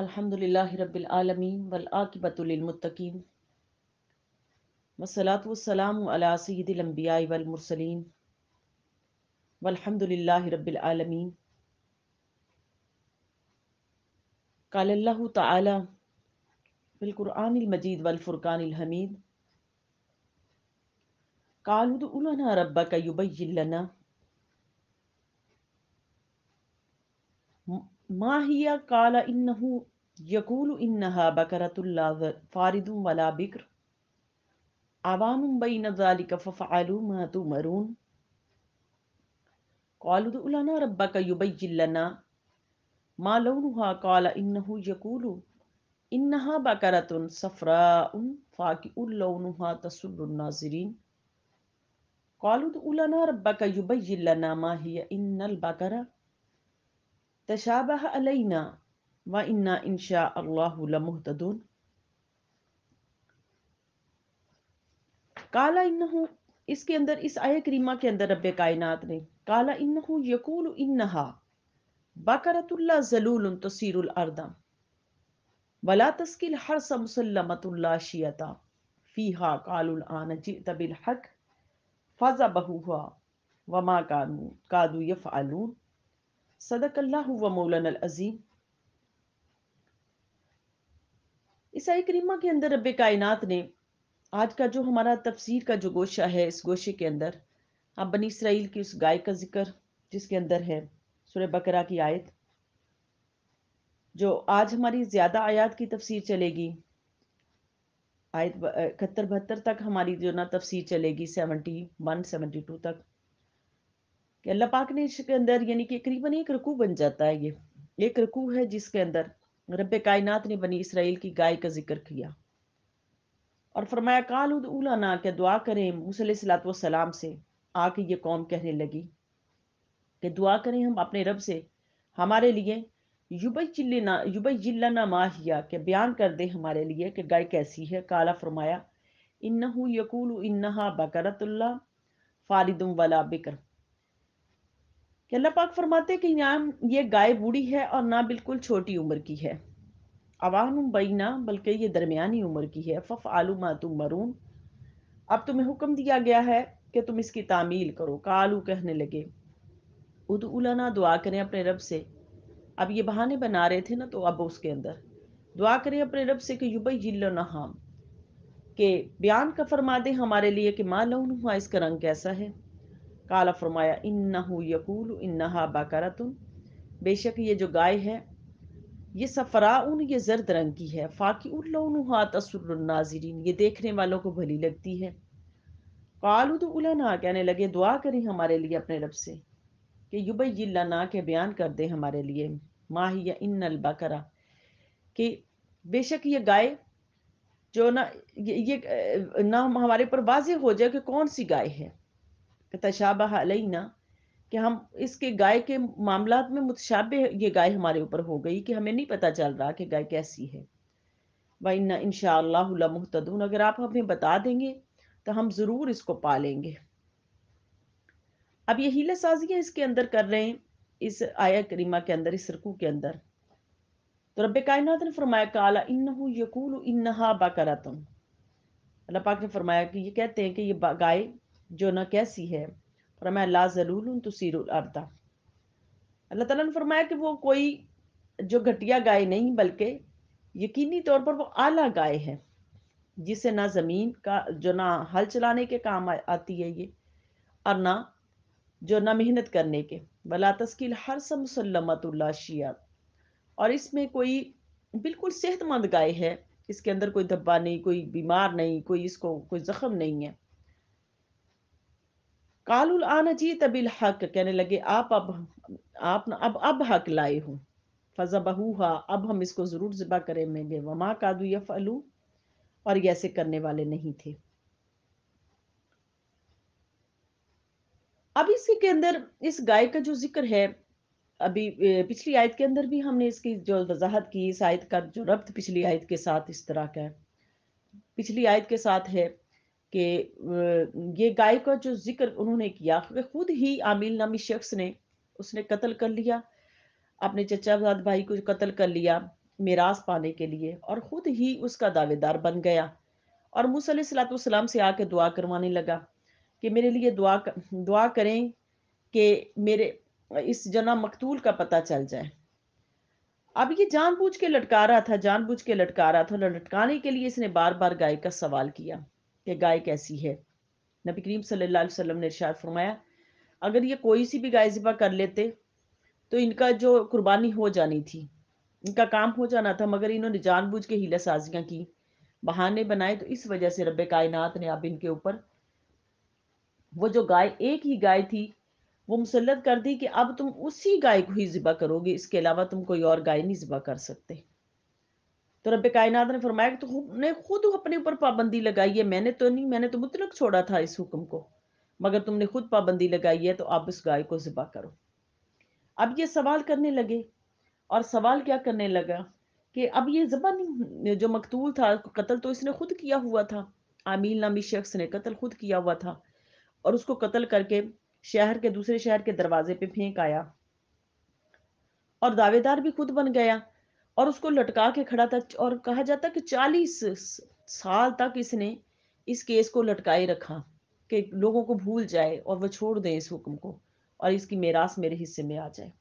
अलहमदिल्लाबीआलमीन वलाकिबतमतकीन वसलातलमसदम्बिया वलमरसलिन वलहमदिल्लाबीआलमीन काल्ला तबिलकुरानमजीद वलफ़ुरकानहमीद कालना रब्बा का युबलना ما هي قال إنه يقول إنها بكرة لا فارد ولا بكر عوام بين ذلك ففعلوا ما تمرون قالوا ادع لنا ربك يبين لنا ما لونها قال إنه يقول إنها بكرة صفراء فاكئ لونها تسر الناظرين قالوا ادع لنا ربك يبين لنا ما هي إن البكرة तशाबह अलैना व इन्ना इनशा अल्लाह लमुहतदून काला इन्नहु इसके अंदर इस आय करीमा के अंदर रब कायनात ने काला इन्नहु यकूल इन्नहा बकरतुल्ला जलूल तसीरुल अर्दा वला तस्किल हर समुसल्लमतुल्ला शियता फीहा कालुल आन जित बिल हक फजा बहुहा वमा कानू कादू यफ़ालून सदकल्ला हुआ मौलाना अजीम ईसाई करीमा के अंदर रब कायनात ने आज का जो हमारा तफसीर का जो गोशा है इस गोशे के अंदर आप बनी इसराइल की उस गाय का जिक्र जिसके अंदर है सुर बकरा की आयत जो आज हमारी ज़्यादा आयात की तफसीर चलेगी आयत इकहत्तर बहत्तर तक हमारी जो ना तफसीर चलेगी सेवेंटी वन सेवेंटी टू तक कि अल्लाह पाक ने इसके अंदर यानी कि करीबन एक रकू बन जाता है ये एक रकू है जिसके अंदर रब कायनात ने बनी इसराइल की गाय का जिक्र किया और फरमाया काल उलाना के दुआ करें मूसलात सलाम से आके ये कौम कहने लगी कि दुआ करें हम अपने रब से हमारे लिए युबई चिल्लना युबई जिल्लाना माहिया के बयान कर दे हमारे लिए कि गाय कैसी है काला फरमाया इन्ना यकूल इन्ना बकरतुल्ला फारिदम वाला बिकर कि अल्लाह पाक फरमाते कि यहाँ ये गाय बूढ़ी है और ना बिल्कुल छोटी उम्र की है अवान बैना बल्कि ये दरमिया उम्र की है फ़फ़ आलू मातुम मरून अब तुम्हें हुक्म दिया गया है कि तुम इसकी तामील करो कालू कहने लगे उद उला ना दुआ करें अपने रब से अब ये बहाने बना रहे थे ना तो अब उसके अंदर दुआ करें अपने रब से कि युब यिल्लो हम के बयान का फरमा दे हमारे लिए कि माँ लौन हुआ इसका रंग कैसा है काला फरमाया इन्ना यकूल इन्ना तुम बेशक ये जो गाय है ये सफ़रा उन ये जर्द रंग की है फ़ाकी उल्लूहा तसरनाजरीन ये देखने वालों को भली लगती है कालू तो उलाना कहने लगे दुआ करें हमारे लिए अपने रब से कि युब ना के बयान कर दे हमारे लिए माहिया इन अलबकरा कि बेशक ये गाय जो ना ये, ये ना हमारे पर वाज हो जाए कि कौन सी गाय है तशाबह अलैना कि हम इसके गाय के मामला में मुतशाब ये गाय हमारे ऊपर हो गई कि हमें नहीं पता चल रहा कि गाय कैसी है वन्ना इन शहतदून अगर आप हमें बता देंगे तो हम ज़रूर इसको पालेंगे अब ये हीला साजियाँ इसके अंदर कर रहे हैं इस आया करीमा के अंदर इस रकू के अंदर तो रब कायनत ने फरमाया काला इन यकूल इन्हा बकरतम अल्लाह पाक ने फरमाया कि ये कहते हैं कि ये गाय जो ना कैसी है फरमाया ला जलूल तुसीर आबदा अल्लाह ताला ने फरमाया कि वो कोई जो घटिया गाय नहीं बल्कि यकीनी तौर पर वो आला गाय है जिसे ना ज़मीन का जो ना हल चलाने के काम आती है ये और ना जो ना मेहनत करने के वला तस्किल हर समसलमतुल्ला शियात और इसमें कोई बिल्कुल सेहतमंद गाय है इसके अंदर कोई धब्बा नहीं कोई बीमार नहीं कोई इसको कोई ज़ख़म नहीं है कालुल आना जी तबिल हक कहने लगे आप अब आप अब अब हक लाए हूँ फजा बहूहा अब हम इसको ज़रूर ज़िबा करेंगे वमा कादु या फलू और ये ऐसे करने वाले नहीं थे अब इसी के अंदर इस गाय का जो जिक्र है अभी पिछली आयत के अंदर भी हमने इसकी जो वजाहत की इस आयत का जो रब्त पिछली आयत के साथ इस तरह का है पिछली आयत के साथ है कि ये गाय का जो जिक्र उन्होंने किया खुद ही आमिल नामी शख्स ने उसने कत्ल कर लिया अपने चचाजाद भाई को कत्ल कर लिया मिरास पाने के लिए और खुद ही उसका दावेदार बन गया और मूसा से आके दुआ करवाने लगा कि मेरे लिए दुआ दुआ करें कि मेरे इस जना मकतूल का पता चल जाए अब ये जानबूझ के लटका रहा था जानबूझ के लटका रहा था लटकाने के लिए इसने बार बार गाय का सवाल किया कि गाय कैसी है नबी करीम सल्लल्लाहु अलैहि वसल्लम ने इरशाद फरमाया अगर ये कोई सी भी गाय ज़िबा कर लेते तो इनका जो कुर्बानी हो जानी थी इनका काम हो जाना था मगर इन्होंने जानबूझ के हीला साजियाँ की बहाने बनाए तो इस वजह से रब कायनात ने अब इनके ऊपर वो जो गाय एक ही गाय थी वो मुसलत कर दी कि अब तुम उसी गाय को ही ज़िबा करोगे इसके अलावा तुम कोई और गाय नहीं ज़िबा कर सकते तो रब कायनात ने फरमाया कि तुमने तो खुद अपने ऊपर पाबंदी लगाई है मैंने तो नहीं मैंने तो मुतलक छोड़ा था इस हुक्म को मगर तुमने खुद पाबंदी लगाई है तो आप इस गाय को ज़िबा करो अब ये सवाल करने लगे और सवाल क्या करने लगा कि अब ये ज़बा नहीं जो मकतूल था कत्ल तो इसने खुद किया हुआ था आमील नामी शख्स ने कत्ल खुद किया हुआ था और उसको कत्ल करके शहर के दूसरे शहर के दरवाजे पे फेंक आया और दावेदार भी खुद बन गया और उसको लटका के खड़ा था और कहा जाता कि चालीस साल तक इसने इस केस को लटकाए रखा कि लोगों को भूल जाए और वह छोड़ दें इस हुक्म को और इसकी मेरास मेरे हिस्से में आ जाए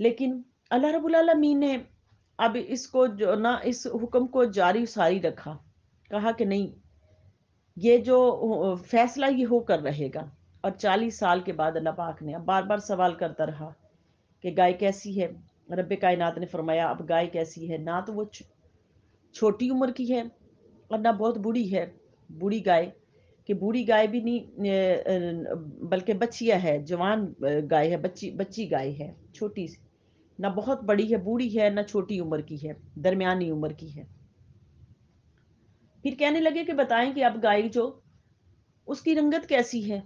लेकिन अल्लाह रबालमीन ने अब इसको जो ना इस हुक्म को जारी सारी रखा कहा कि नहीं ये जो फैसला ये होकर रहेगा और चालीस साल के बाद अल्लाह पाक ने अब बार बार सवाल करता रहा कि गाय कैसी है रब कायनात ने फरमाया अब गाय कैसी है ना तो वो छोटी उम्र की है और ना बहुत बूढ़ी है बूढ़ी गाय कि बूढ़ी गाय भी नहीं बल्कि बच्चिया है जवान गाय है बच्ची बच्ची गाय है छोटी सी ना बहुत बड़ी है बूढ़ी है ना छोटी उम्र की है दरमियानी उम्र की है फिर कहने लगे कि बताएं कि अब गाय जो उसकी रंगत कैसी है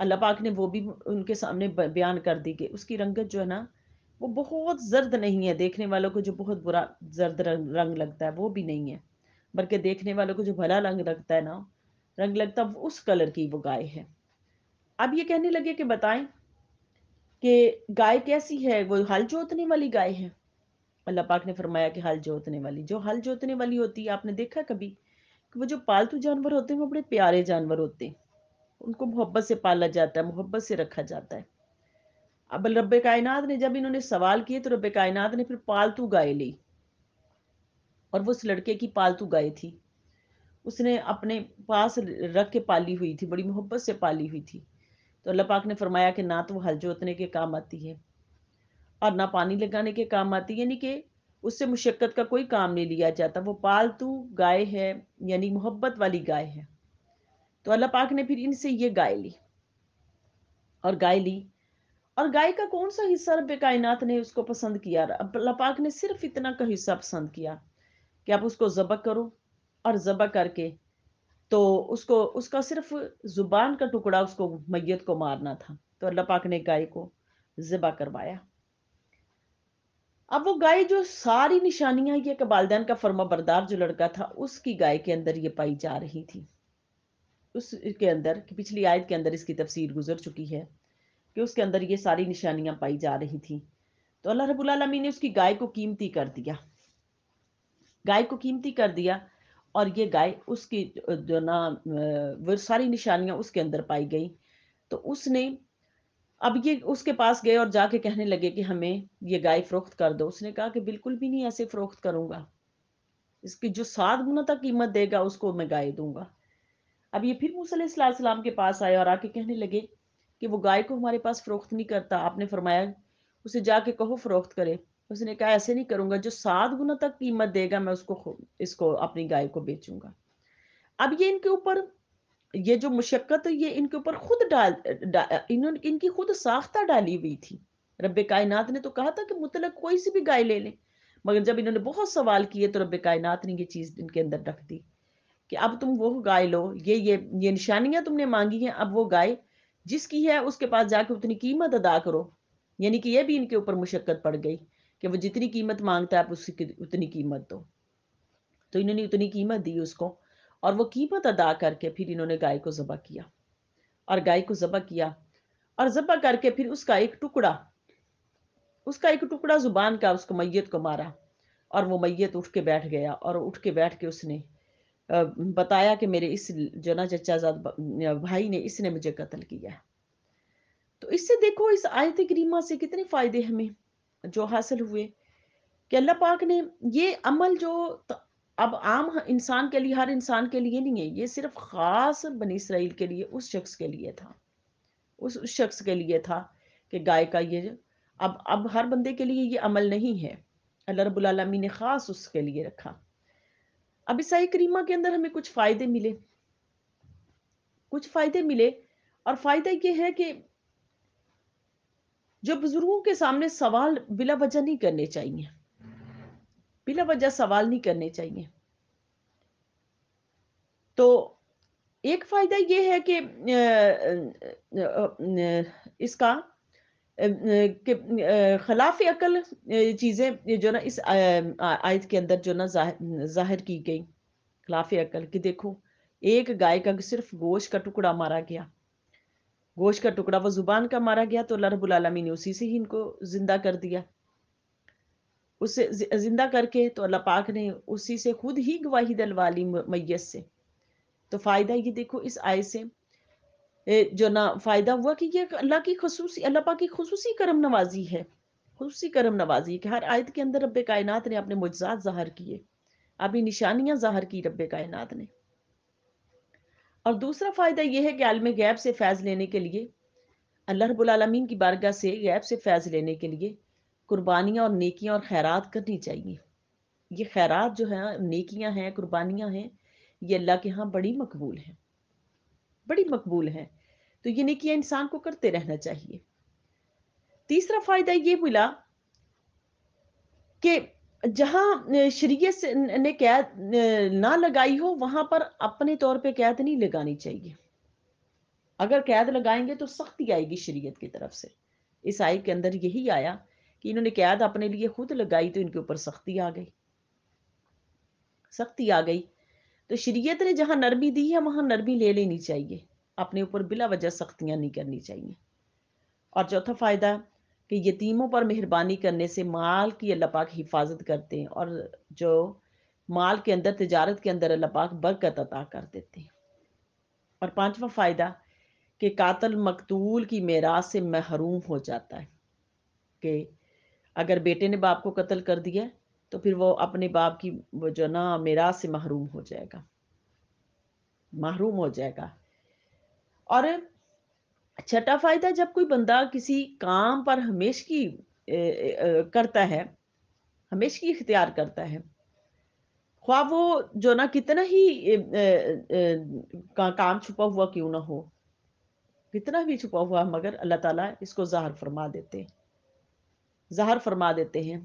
अल्लाह पाक ने वो भी उनके सामने बयान कर दी कि उसकी रंगत जो है ना वो बहुत जर्द नहीं है देखने वालों को जो बहुत बुरा जर्द रंग, रंग लगता है वो भी नहीं है बल्कि देखने वालों को जो भला रंग लगता है ना रंग लगता है उस कलर की वो गाय है अब ये कहने लगे कि बताएं कि गाय कैसी है वो हल जोतने वाली गाय है अल्लाह पाक ने फरमाया कि हल जोतने वाली जो हल जोतने वाली होती है आपने देखा कभी कि वो जो पालतू जानवर होते हैं वो बड़े प्यारे जानवर होते हैं उनको मोहब्बत से पाला जाता है मोहब्बत से रखा जाता है अब रब कायनात ने जब इन्होंने सवाल किए तो रब कायनात ने फिर पालतू गाय ली और वो उस लड़के की पालतू गाय थी उसने अपने पास रख के पाली हुई थी बड़ी मोहब्बत से पाली हुई थी तो अल्लाह पाक ने फरमाया कि ना तो वो हल जोतने के काम आती है और ना पानी लगाने के काम आती है यानी कि उससे मुशक्क़त का कोई काम नहीं लिया जाता वो पालतू गाय है यानी मोहब्बत वाली गाय है तो अल्लाह पाक ने फिर इनसे ये गाय ली और गाय ली और गाय का कौन सा हिस्सा रब कायनात ने उसको पसंद किया अल्लाह पाक ने सिर्फ इतना का हिस्सा पसंद किया कि आप उसको जबक करो और जबक करके तो उसको उसका सिर्फ ज़ुबान का टुकड़ा उसको मैयत को मारना था तो अल्लाह पाक ने गाय को ज़बा करवाया अब वो गाय जो सारी निशानियां ये कबालदान का फर्मा बरदार जो लड़का था उसकी गाय के अंदर ये पाई जा रही थी उसके अंदर कि पिछली आयत के अंदर इसकी तफसीर गुजर चुकी है कि उसके अंदर ये सारी निशानियां पाई जा रही थी तो अल्लाह आलमी ने उसकी गाय को कीमती कर दिया गाय को कीमती कर दिया और ये गाय उसकी जो ना वो सारी निशानियां उसके अंदर पाई गई तो उसने अब ये उसके पास गए और जाके कहने लगे कि हमें ये गाय फरोख्त कर दो उसने कहा कि बिल्कुल भी नहीं ऐसे फरोख्त करूंगा इसकी जो सात गुना तक कीमत देगा उसको मैं गाय दूंगा अब ये फिर सलाम के पास आए और आके कहने लगे कि वो गाय को हमारे पास फरोख्त नहीं करता आपने फरमाया उसे जाके कहो फरोख्त करे उसने कहा ऐसे नहीं करूंगा जो सात गुना तक कीमत देगा मैं उसको इसको अपनी गाय को बेचूंगा अब ये इनके ऊपर ये जो मुशक्क़त ये इनके ऊपर खुद डाल इन्होंने इनकी खुद साख्ता डाली हुई थी रब कायनात ने तो कहा था कि मुतल कोई सी भी गाय ले लें मगर जब इन्होंने बहुत सवाल किए तो रब कायनात ने ये चीज़ इनके अंदर रख दी कि अब तुम वो गाय लो ये ये ये निशानियां तुमने मांगी हैं अब वो गाय जिसकी है उसके पास जाकर उतनी कीमत अदा करो यानी कि यह भी इनके ऊपर मुशक्क़त पड़ गई कि वो जितनी कीमत मांगता है आप उसकी उतनी कीमत दो तो इन्होंने उतनी कीमत दी उसको और वो कीमत अदा करके फिर इन्होंने गाय को जबा किया और गाय को जबा किया और जबा करके फिर उसका एक टुकड़ा उसका एक टुकड़ा ज़ुबान का उसको मैयत को मारा और वो मैयत उठ के बैठ गया और उठ के बैठ के उसने बताया कि मेरे इस जना चचाजाद भाई ने इसने मुझे कत्ल किया तो इससे देखो इस आयत करीमा से कितने फ़ायदे हमें जो हासिल हुए कि अल्लाह पाक ने ये अमल जो अब आम इंसान के लिए हर इंसान के लिए नहीं है ये सिर्फ ख़ास बनी इसराइल के लिए उस शख्स के लिए था उस उस शख्स के लिए था कि गाय का ये अब अब हर बंदे के लिए ये अमल नहीं है अल्लाह रबालमी ने ख़ास उसके लिए रखा अब ईसाई करीमा के अंदर हमें कुछ फ़ायदे मिले कुछ फ़ायदे मिले और फ़ायदा ये है कि जो बुज़ुर्गों के सामने सवाल बिला वजह नहीं करने चाहिए बिला वजह सवाल नहीं करने चाहिए तो एक फ़ायदा यह है कि इसका खिलाफ अकल चीज़ें जो ना इस आयत के अंदर जो ना जाहिर की गई खिलाफ अकल कि देखो एक गाय का सिर्फ गोश का टुकड़ा मारा गया गोश का टुकड़ा वो जुबान का मारा गया तो अल्लाह ने उसी से ही इनको जिंदा कर दिया उससे जिंदा करके तो अल्लाह पाक ने उसी से खुद ही गवाही दलवा ली मैय से तो फ़ायदा ये देखो इस आय से जो ना फ़ायदा हुआ कि ये अल्लाह की खसूसी अल्लाह पा की खसूसी करम नवाजी है खसूसी करम नवाजी कि हर आयत के अंदर रब कायनात ने अपने मुजात ज़ाहर किए अपनी निशानियाँ ज़ाहर की रब कायनात ने और दूसरा फ़ायदा यह है कि आलम गैब से फैज़ लेने के लिए अल्लाह रबालमीन की बारगाह से गैब से फैज़ लेने के लिए कुर्बानियाँ और नेकियाँ और खैरात करनी चाहिए ये खैरत जो है नेकियाँ हैं कुर्बानियाँ हैं ये अल्लाह के यहाँ बड़ी मकबूल हैं बड़ी मकबूल हैं तो ये नेकिया इंसान को करते रहना चाहिए तीसरा फायदा ये मिला कि जहां शरीयत ने कैद ना लगाई हो वहां पर अपने तौर पे कैद नहीं लगानी चाहिए अगर कैद लगाएंगे तो सख्ती आएगी शरीयत की तरफ से इस आय के अंदर यही आया कि इन्होंने कैद अपने लिए खुद लगाई तो इनके ऊपर सख्ती आ गई सख्ती आ गई तो शरीयत ने जहां नरमी दी है वहां नरमी ले लेनी चाहिए अपने ऊपर बिला वजह सख्तियाँ नहीं करनी चाहिए और चौथा फ़ायदा कि यतीमों पर मेहरबानी करने से माल की अल्लाह पाक हिफाजत करते हैं और जो माल के अंदर तजारत के अंदर अल्लाह पाक बरकत अता कर देते हैं और पांचवा फ़ायदा कि कातल मकतूल की मेराज से महरूम हो जाता है कि अगर बेटे ने बाप को कत्ल कर दिया तो फिर वो अपने बाप की वो जो ना मेराज से महरूम हो जाएगा महरूम हो जाएगा और छठा फायदा जब कोई बंदा किसी काम पर हमेश की करता है हमेश की इख्तियार करता है ख्वा वो जो ना कितना ही काम छुपा हुआ क्यों ना हो कितना भी छुपा हुआ मगर अल्लाह ताला इसको जहर फरमा देते जहर फरमा देते हैं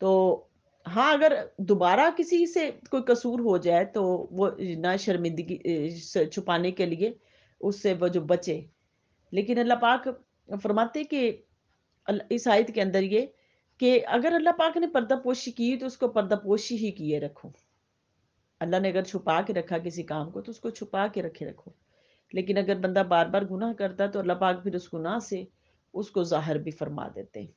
तो हाँ अगर दोबारा किसी से कोई कसूर हो जाए तो वो ना शर्मिंदगी छुपाने के लिए उससे वह जो बचे लेकिन अल्लाह पाक फरमाते कि इस आयत के अंदर ये कि अगर अल्लाह पाक ने पर्दा पोशी की तो उसको पर्दा पोशी ही किए रखो अल्लाह ने अगर छुपा के रखा किसी काम को तो उसको छुपा के रखे रखो लेकिन अगर बंदा बार बार गुनाह करता तो अल्लाह पाक फिर उस गुनाह से उसको जाहिर भी फरमा देते हैं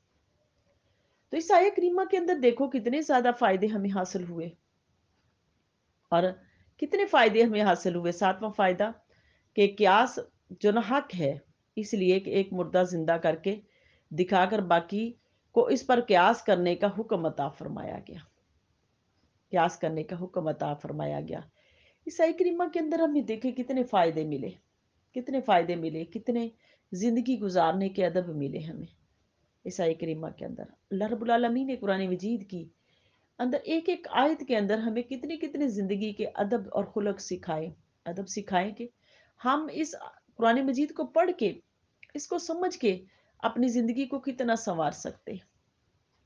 तो इस आया करीमा के अंदर देखो कितने ज़्यादा फ़ायदे हमें हासिल हुए और कितने फ़ायदे हमें हासिल हुए सातवां फ़ायदा कि क्यास जो ना हक है इसलिए कि एक मुर्दा जिंदा करके दिखाकर बाकी को इस पर क्यास करने का हुक्म अता फरमाया गया क्यास करने का हुक्म अता फरमाया गया ईसाई करीमा के अंदर हमें देखे कितने फ़ायदे मिले कितने फ़ायदे मिले कितने ज़िंदगी गुजारने के अदब मिले हमें ईसाई करीमा के अंदर अल्लाह ने कुरान मजीद की अंदर एक एक आयत के अंदर हमें कितने कितने ज़िंदगी के अदब और खुलक सिखाए अदब सिखाए कि हम इस कुरान मजीद को पढ़ के इसको समझ के अपनी जिंदगी को कितना संवार सकते हैं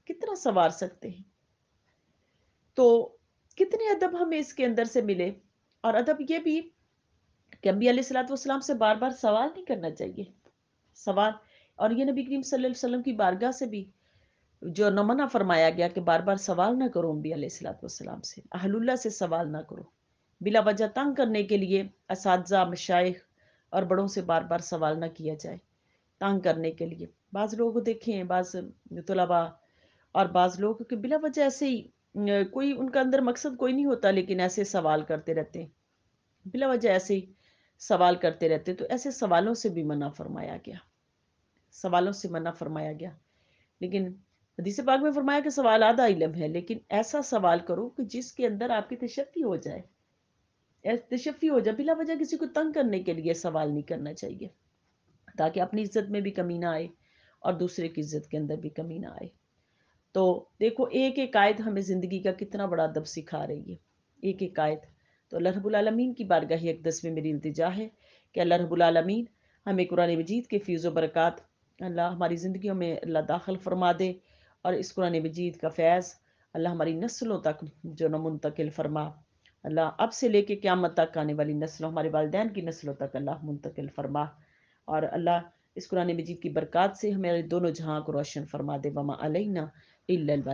कितना संवार सकते हैं तो कितने अदब हमें इसके अंदर से मिले और अदब ये भी कि अम्बी सलाम से बार बार सवाल नहीं करना चाहिए सवाल और ये नबी करीम वसल्लम की बारगाह से भी जो नमना फरमाया गया कि बार बार सवाल ना करो अम्बी सलाम से अहलुल्ला से सवाल ना करो बिला वजह तंग करने के लिए इस मशाइ और बड़ों से बार बार सवाल ना किया जाए तंग करने के लिए बाज़ लोग देखे हैं बाज़ तलाबा और बाज़ लोग के बिला वजह ऐसे ही कोई उनका अंदर मकसद कोई नहीं होता लेकिन ऐसे सवाल करते रहते हैं बिला वजह ऐसे ही सवाल करते रहते हैं तो ऐसे सवालों से भी मना फरमाया गया सवालों से मना फरमाया गया लेकिन हदीस पाक में फरमाया कि सवाल आधा इलम है लेकिन ऐसा सवाल करो कि जिसके अंदर आपकी तशक्की हो जाए तशफ़ी हो जाए बिला वजह किसी को तंग करने के लिए सवाल नहीं करना चाहिए ताकि अपनी इज्जत में भी कमी ना आए और दूसरे की इज्जत के अंदर भी कमी ना आए तो देखो एक एक आयत हमें ज़िंदगी का कितना बड़ा अदब सिखा रही है एक एक आयत तो अल्लाह रबालमीन की बारगाही अकदस में मेरी इल्तजा है कि अल्लाह रबालमीन हमें कुरान मजीद के फ़ीज़ बरक़ात अल्लाह हमारी ज़िंदगी में अल्लाह दाखिल फरमा दे और इस कुरान मजीद का फैज़ अल्लाह हमारी नस्लों तक जो न मुंतकिल फरमा अल्लाह अब से लेके क़्यामत तक आने वाली नस्लों हमारे वालदेन की नस्लों तक अल्लाह मुंतकिल फरमा और अल्लाह इस कुरान मजीद की बरक़ात से हमारे दोनों जहाँ को रोशन फरमा दे वमा अलना इल्लल